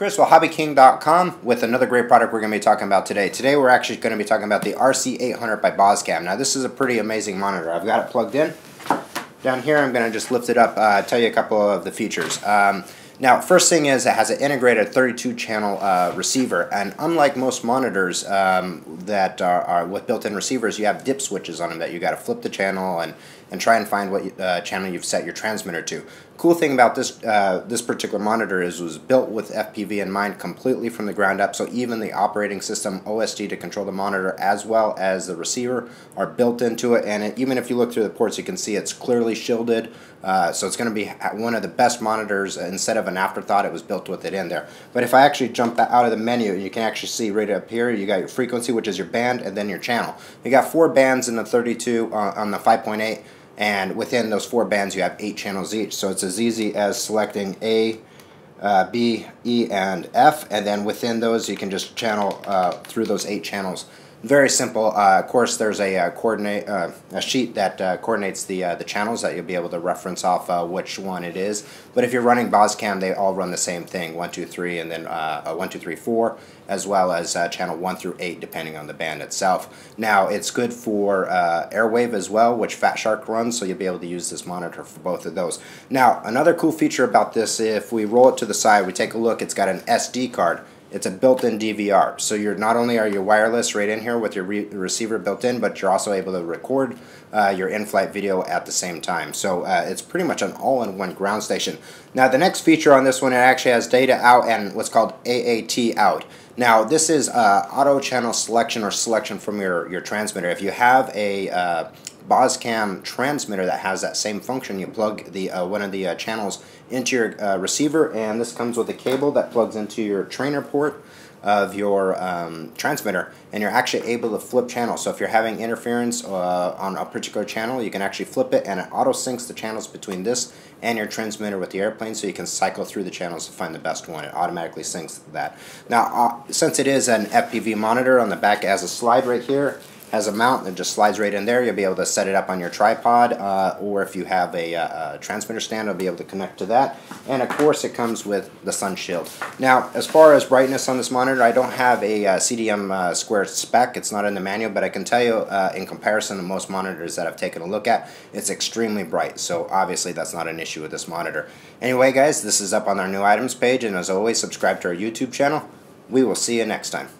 Chris, well, hobbyking.com with another great product we're going to be talking about today. Today we're actually going to be talking about the RC800 by Boscam. Now this is a pretty amazing monitor. I've got it plugged in. Down here I'm going to just lift it up, uh, tell you a couple of the features. Um, now first thing is it has an integrated 32 channel uh, receiver and unlike most monitors um, that are, are with built-in receivers you have dip switches on them that you got to flip the channel and and try and find what uh, channel you've set your transmitter to. Cool thing about this uh, this particular monitor is was built with FPV in mind completely from the ground up, so even the operating system OSD to control the monitor as well as the receiver are built into it, and it, even if you look through the ports, you can see it's clearly shielded, uh, so it's going to be one of the best monitors. Instead of an afterthought, it was built with it in there. But if I actually jump out of the menu, you can actually see right up here, you got your frequency, which is your band, and then your channel. You got four bands in the 32 uh, on the 5.8. And within those four bands, you have eight channels each. So it's as easy as selecting A, uh, B, E, and F. And then within those, you can just channel uh, through those eight channels very simple. Uh, of course, there's a uh, coordinate uh, a sheet that uh, coordinates the uh, the channels that you'll be able to reference off which one it is. But if you're running Boscam, they all run the same thing: one, two, three, and then one, two, three, four, as well as channel one through eight, depending on the band itself. Now, it's good for Airwave as well, which Fat Shark runs, so you'll be able to use this monitor for both of those. Now, another cool feature about this: if we roll it to the side, we take a look. It's got an SD card it's a built-in DVR. So you're not only are you wireless right in here with your re receiver built in, but you're also able to record uh, your in-flight video at the same time. So uh, it's pretty much an all-in-one ground station. Now the next feature on this one, it actually has data out and what's called AAT out. Now, this is uh, auto channel selection or selection from your, your transmitter. If you have a uh, Boscam transmitter that has that same function, you plug the uh, one of the uh, channels into your uh, receiver, and this comes with a cable that plugs into your trainer port of your um, transmitter and you're actually able to flip channels. So if you're having interference uh, on a particular channel, you can actually flip it and it auto syncs the channels between this and your transmitter with the airplane so you can cycle through the channels to find the best one. It automatically syncs that. Now, uh, since it is an FPV monitor on the back, it has a slide right here as a mount that just slides right in there. You'll be able to set it up on your tripod, uh, or if you have a, a, uh, a transmitter stand, you'll be able to connect to that. And of course, it comes with the sun shield. Now, as far as brightness on this monitor, I don't have a uh, CDM uh, square spec. It's not in the manual, but I can tell you uh, in comparison to most monitors that I've taken a look at, it's extremely bright. So obviously, that's not an issue with this monitor. Anyway, guys, this is up on our new items page, and as always, subscribe to our YouTube channel. We will see you next time.